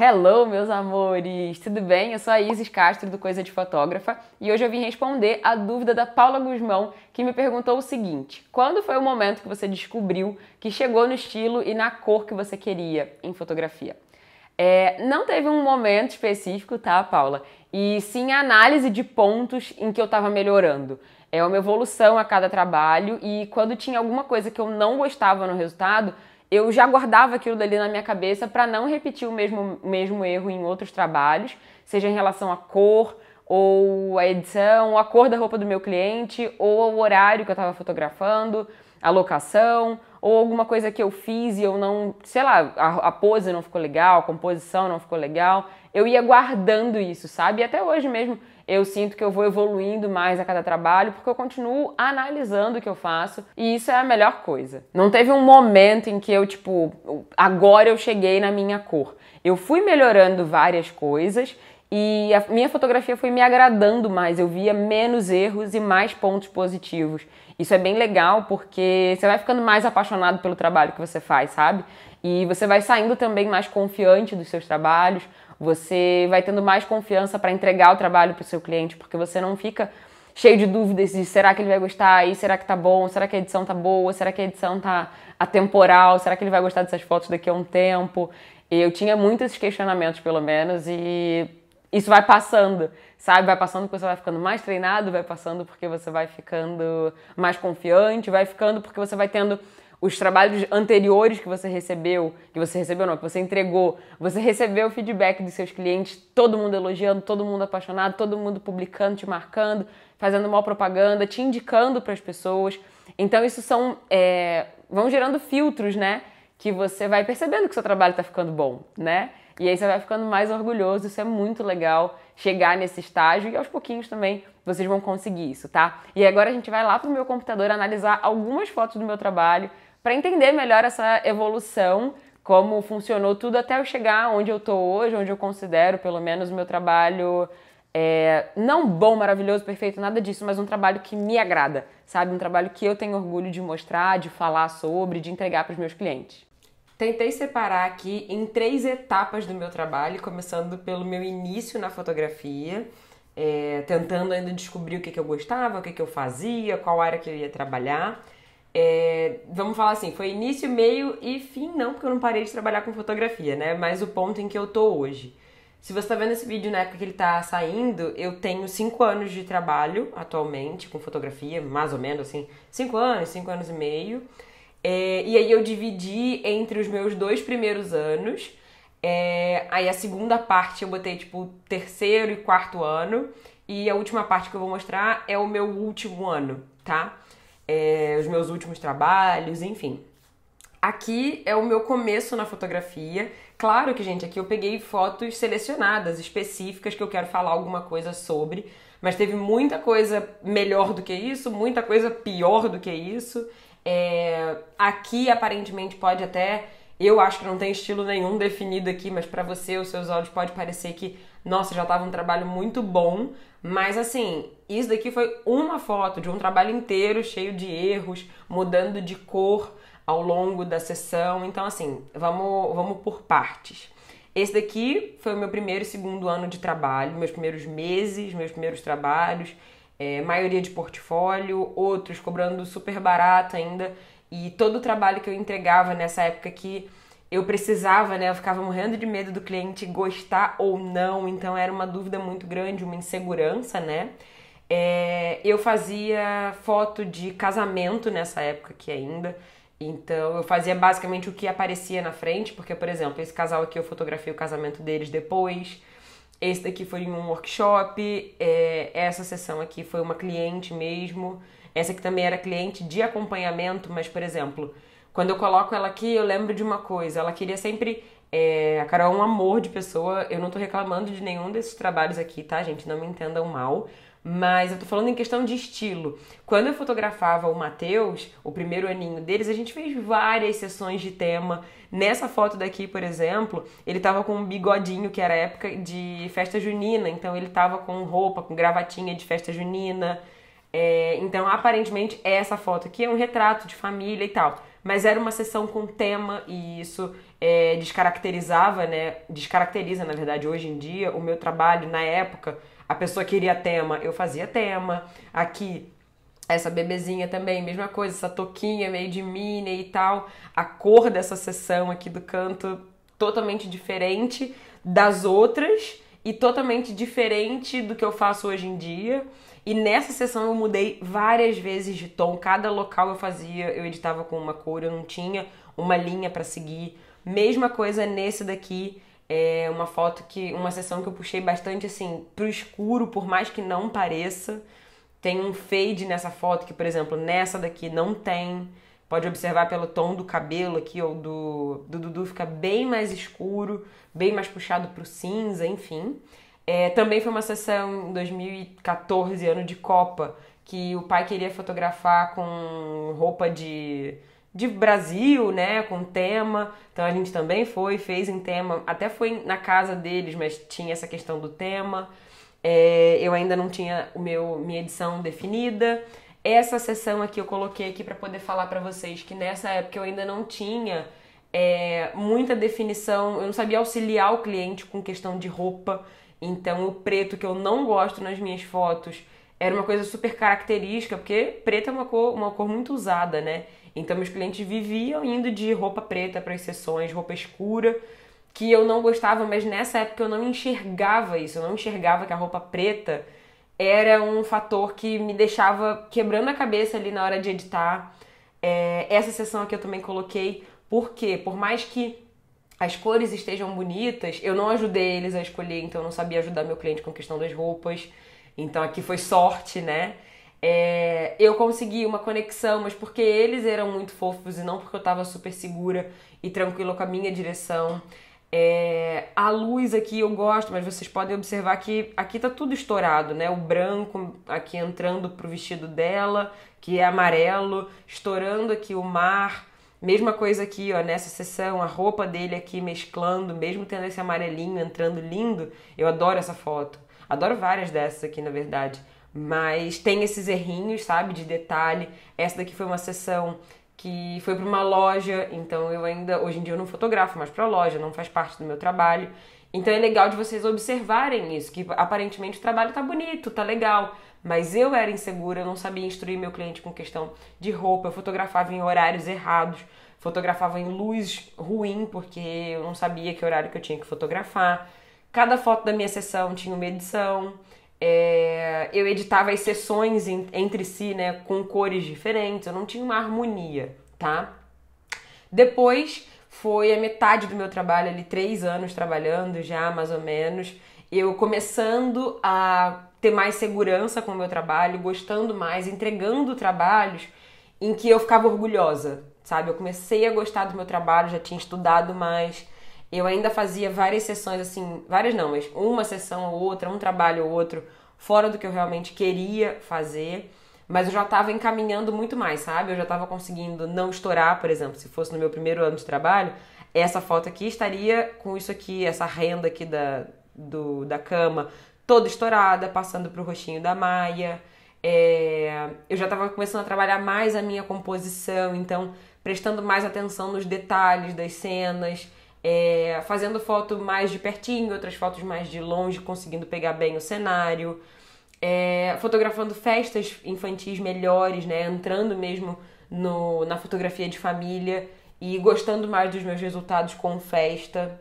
Hello, meus amores! Tudo bem? Eu sou a Isis Castro, do Coisa de Fotógrafa, e hoje eu vim responder a dúvida da Paula Guzmão, que me perguntou o seguinte: Quando foi o momento que você descobriu que chegou no estilo e na cor que você queria em fotografia? É, não teve um momento específico, tá, Paula? E sim a análise de pontos em que eu estava melhorando. É uma evolução a cada trabalho, e quando tinha alguma coisa que eu não gostava no resultado, eu já guardava aquilo dali na minha cabeça para não repetir o mesmo, mesmo erro em outros trabalhos, seja em relação à cor, ou a edição, ou a cor da roupa do meu cliente, ou o horário que eu estava fotografando, a locação, ou alguma coisa que eu fiz e eu não, sei lá, a, a, pose não ficou legal, a composição não ficou legal. Eu ia guardando isso, sabe? E até hoje mesmo eu sinto que eu vou evoluindo mais a cada trabalho, porque eu continuo analisando o que eu faço e isso é a melhor coisa. Não teve um momento em que eu, tipo, agora eu cheguei na minha cor. Eu fui melhorando várias coisas e a minha fotografia foi me agradando mais, eu via menos erros e mais pontos positivos. Isso é bem legal porque você vai ficando mais apaixonado pelo trabalho que você faz, sabe? E você vai saindo também mais confiante dos seus trabalhos, você vai tendo mais confiança para entregar o trabalho para o seu cliente, porque você não fica cheio de dúvidas de será que ele vai gostar, e será que tá bom, será que a edição tá boa, será que a edição tá atemporal, será que ele vai gostar dessas fotos daqui a um tempo. Eu tinha muitos questionamentos, pelo menos, e isso vai passando, sabe? Vai passando porque você vai ficando mais treinado, vai passando porque você vai ficando mais confiante, vai ficando porque você vai tendo os trabalhos anteriores que você recebeu, que você recebeu não, que você entregou, você recebeu o feedback dos seus clientes, todo mundo elogiando, todo mundo apaixonado, todo mundo publicando, te marcando, fazendo mal propaganda, te indicando para as pessoas. Então isso são é, vão gerando filtros, né? Que você vai percebendo que seu trabalho está ficando bom, né? E aí você vai ficando mais orgulhoso, isso é muito legal chegar nesse estágio e aos pouquinhos também vocês vão conseguir isso, tá? E agora a gente vai lá pro meu computador analisar algumas fotos do meu trabalho para entender melhor essa evolução, como funcionou tudo até eu chegar onde eu estou hoje, onde eu considero pelo menos o meu trabalho é, não bom, maravilhoso, perfeito, nada disso, mas um trabalho que me agrada, sabe? Um trabalho que eu tenho orgulho de mostrar, de falar sobre, de entregar para os meus clientes. Tentei separar aqui em três etapas do meu trabalho, começando pelo meu início na fotografia, é, tentando ainda descobrir o que, que eu gostava, o que, que eu fazia, qual área que eu ia trabalhar. É, vamos falar assim, foi início, meio e fim, não, porque eu não parei de trabalhar com fotografia, né? Mas o ponto em que eu tô hoje. Se você tá vendo esse vídeo na época que ele tá saindo, eu tenho 5 anos de trabalho atualmente com fotografia, mais ou menos assim, 5 anos, 5 anos e meio. É, e aí eu dividi entre os meus dois primeiros anos. É, aí a segunda parte eu botei tipo terceiro e quarto ano. E a última parte que eu vou mostrar é o meu último ano, tá? é, os meus últimos trabalhos, enfim. Aqui é o meu começo na fotografia. Claro que, gente, aqui eu peguei fotos selecionadas, específicas, que eu quero falar alguma coisa sobre, mas teve muita coisa melhor do que isso, muita coisa pior do que isso. É, aqui, aparentemente, pode até. Eu acho que não tem estilo nenhum definido aqui, mas para você, os seus olhos, pode parecer que nossa, já tava um trabalho muito bom, mas assim, isso daqui foi uma foto de um trabalho inteiro cheio de erros, mudando de cor ao longo da sessão. Então, assim, vamos, vamos por partes. Esse daqui foi o meu primeiro e segundo ano de trabalho, meus primeiros meses, meus primeiros trabalhos, é, maioria de portfólio, outros cobrando super barato ainda. E todo o trabalho que eu entregava nessa época que eu precisava, né? Eu ficava morrendo de medo do cliente gostar ou não, então era uma dúvida muito grande, uma insegurança, né? É, eu fazia foto de casamento nessa época aqui ainda. Então eu fazia basicamente o que aparecia na frente, porque, por exemplo, esse casal aqui eu fotografei o casamento deles depois. Esse daqui foi em um workshop. É, essa sessão aqui foi uma cliente mesmo. Essa aqui também era cliente de acompanhamento, mas, por exemplo, quando eu coloco ela aqui, eu lembro de uma coisa. Ela queria sempre. É, a Carol é um amor de pessoa. Eu não tô reclamando de nenhum desses trabalhos aqui, tá, gente? Não me entendam mal. Mas eu tô falando em questão de estilo. Quando eu fotografava o Matheus, o primeiro aninho deles, a gente fez várias sessões de tema. Nessa foto daqui, por exemplo, ele tava com um bigodinho, que era época de festa junina. Então ele tava com roupa, com gravatinha de festa junina. É, então, aparentemente, é essa foto aqui é um retrato de família e tal. Mas era uma sessão com tema e isso é, descaracterizava, né? Descaracteriza, na verdade, hoje em dia, o meu trabalho na época. A pessoa queria tema, eu fazia tema. Aqui, essa bebezinha também, mesma coisa, essa toquinha meio de mini e tal. A cor dessa sessão aqui do canto, totalmente diferente das outras e totalmente diferente do que eu faço hoje em dia. E nessa sessão eu mudei várias vezes de tom. Cada local eu fazia, eu editava com uma cor, eu não tinha uma linha para seguir. Mesma coisa nesse daqui, é uma foto que uma sessão que eu puxei bastante assim pro escuro, por mais que não pareça. Tem um fade nessa foto que, por exemplo, nessa daqui não tem. Pode observar pelo tom do cabelo aqui ou do do Dudu fica bem mais escuro, bem mais puxado pro cinza, enfim. É, também foi uma sessão em 2014, ano de Copa, que o pai queria fotografar com roupa de, de Brasil, né? Com tema. Então a gente também foi, fez em tema. Até foi na casa deles, mas tinha essa questão do tema. É, eu ainda não tinha o meu minha edição definida. Essa sessão aqui eu coloquei aqui para poder falar para vocês que nessa época eu ainda não tinha é, muita definição, eu não sabia auxiliar o cliente com questão de roupa. Então o preto que eu não gosto nas minhas fotos era uma coisa super característica, porque preto é uma cor, uma cor muito usada, né? Então meus clientes viviam indo de roupa preta para as sessões, roupa escura, que eu não gostava, mas nessa época eu não enxergava isso, eu não enxergava que a roupa preta era um fator que me deixava quebrando a cabeça ali na hora de editar. É, essa sessão aqui eu também coloquei, porque por mais que as cores estejam bonitas. Eu não ajudei eles a escolher, então eu não sabia ajudar meu cliente com questão das roupas. Então aqui foi sorte, né? É, eu consegui uma conexão, mas porque eles eram muito fofos e não porque eu tava super segura e tranquila com a minha direção. É, a luz aqui eu gosto, mas vocês podem observar que aqui tá tudo estourado, né? O branco aqui entrando pro vestido dela, que é amarelo, estourando aqui o mar, Mesma coisa aqui, ó, nessa sessão, a roupa dele aqui mesclando, mesmo tendo esse amarelinho entrando lindo, eu adoro essa foto. Adoro várias dessas aqui, na verdade. Mas tem esses errinhos, sabe, de detalhe. Essa daqui foi uma sessão que foi para uma loja, então eu ainda, hoje em dia eu não fotografo mais para loja, não faz parte do meu trabalho. Então é legal de vocês observarem isso, que aparentemente o trabalho tá bonito, tá legal, mas eu era insegura, eu não sabia instruir meu cliente com questão de roupa, eu fotografava em horários errados, fotografava em luz ruim, porque eu não sabia que horário que eu tinha que fotografar. Cada foto da minha sessão tinha uma edição. É, eu editava as sessões em, entre si, né, com cores diferentes, eu não tinha uma harmonia, tá? Depois foi a metade do meu trabalho ali, três anos trabalhando já, mais ou menos eu começando a ter mais segurança com o meu trabalho, gostando mais, entregando trabalhos em que eu ficava orgulhosa, sabe? Eu comecei a gostar do meu trabalho, já tinha estudado mais. Eu ainda fazia várias sessões assim, várias não, mas uma sessão ou outra, um trabalho ou outro, fora do que eu realmente queria fazer, mas eu já estava encaminhando muito mais, sabe? Eu já estava conseguindo não estourar, por exemplo, se fosse no meu primeiro ano de trabalho, essa foto aqui estaria com isso aqui, essa renda aqui da, do, da cama, toda estourada, passando pro roxinho da maia. É, eu já estava começando a trabalhar mais a minha composição, então prestando mais atenção nos detalhes das cenas, é, fazendo foto mais de pertinho, outras fotos mais de longe, conseguindo pegar bem o cenário, é, fotografando festas infantis melhores, né, entrando mesmo no, na fotografia de família e gostando mais dos meus resultados com festa.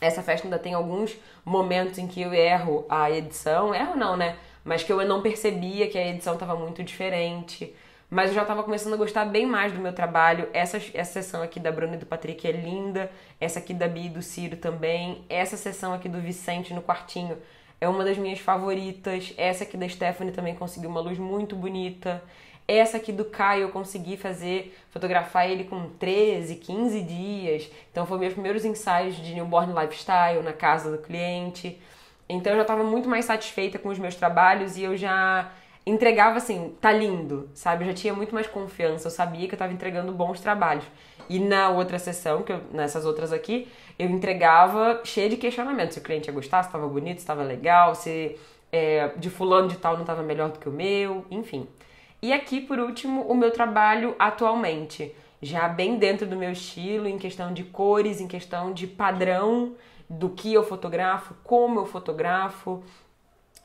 Essa festa ainda tem alguns momentos em que eu erro a edição. Erro não, né? Mas que eu não percebia que a edição estava muito diferente. Mas eu já estava começando a gostar bem mais do meu trabalho. Essa, essa sessão aqui da Bruna e do Patrick é linda. Essa aqui da Bia e do Ciro também. Essa sessão aqui do Vicente no quartinho é uma das minhas favoritas. Essa aqui da Stephanie também conseguiu uma luz muito bonita. Essa aqui do Caio eu consegui fazer, fotografar ele com 13, 15 dias. Então foram meus primeiros ensaios de newborn lifestyle na casa do cliente. Então eu já estava muito mais satisfeita com os meus trabalhos e eu já entregava assim, tá lindo, sabe? Eu já tinha muito mais confiança, eu sabia que eu estava entregando bons trabalhos. E na outra sessão, que eu, nessas outras aqui, eu entregava cheia de questionamentos. Se o cliente ia gostar, se estava bonito, se estava legal, se é, de fulano de tal não estava melhor do que o meu, enfim. E aqui, por último, o meu trabalho atualmente, já bem dentro do meu estilo, em questão de cores, em questão de padrão do que eu fotografo, como eu fotografo.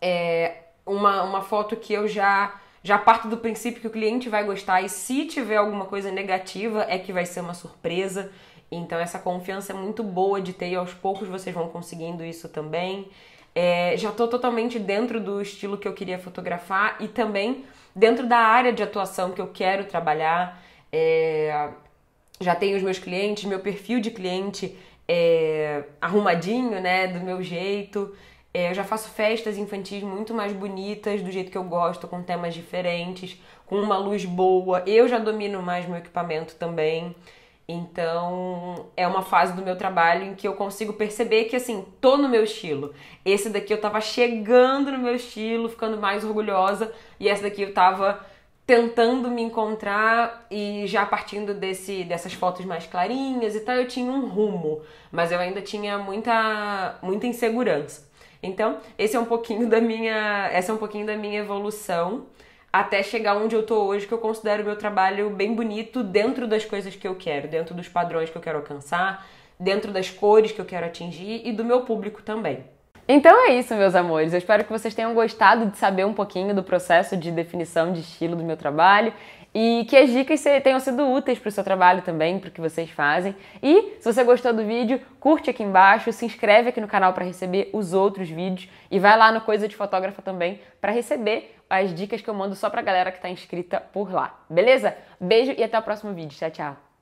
É uma, uma foto que eu já já parto do princípio que o cliente vai gostar e se tiver alguma coisa negativa é que vai ser uma surpresa. Então essa confiança é muito boa de ter e aos poucos vocês vão conseguindo isso também. É, já estou totalmente dentro do estilo que eu queria fotografar e também dentro da área de atuação que eu quero trabalhar. É, já tenho os meus clientes, meu perfil de cliente é, arrumadinho, né, do meu jeito. É, eu já faço festas infantis muito mais bonitas, do jeito que eu gosto, com temas diferentes, com uma luz boa. Eu já domino mais meu equipamento também. Então, é uma fase do meu trabalho em que eu consigo perceber que, assim, tô no meu estilo. Esse daqui eu tava chegando no meu estilo, ficando mais orgulhosa, e essa daqui eu tava tentando me encontrar e já partindo desse, dessas fotos mais clarinhas e tal, eu tinha um rumo, mas eu ainda tinha muita, muita insegurança. Então, esse é um pouquinho da minha, essa é um pouquinho da minha evolução até chegar onde eu tô hoje, que eu considero meu trabalho bem bonito dentro das coisas que eu quero, dentro dos padrões que eu quero alcançar, dentro das cores que eu quero atingir e do meu público também. Então é isso, meus amores. Eu espero que vocês tenham gostado de saber um pouquinho do processo de definição de estilo do meu trabalho e que as dicas tenham sido úteis para o seu trabalho também, para o que vocês fazem. E se você gostou do vídeo, curte aqui embaixo, se inscreve aqui no canal para receber os outros vídeos e vai lá no Coisa de Fotógrafa também para receber as dicas que eu mando só para a galera que está inscrita por lá. Beleza? Beijo e até o próximo vídeo. Tchau, tchau.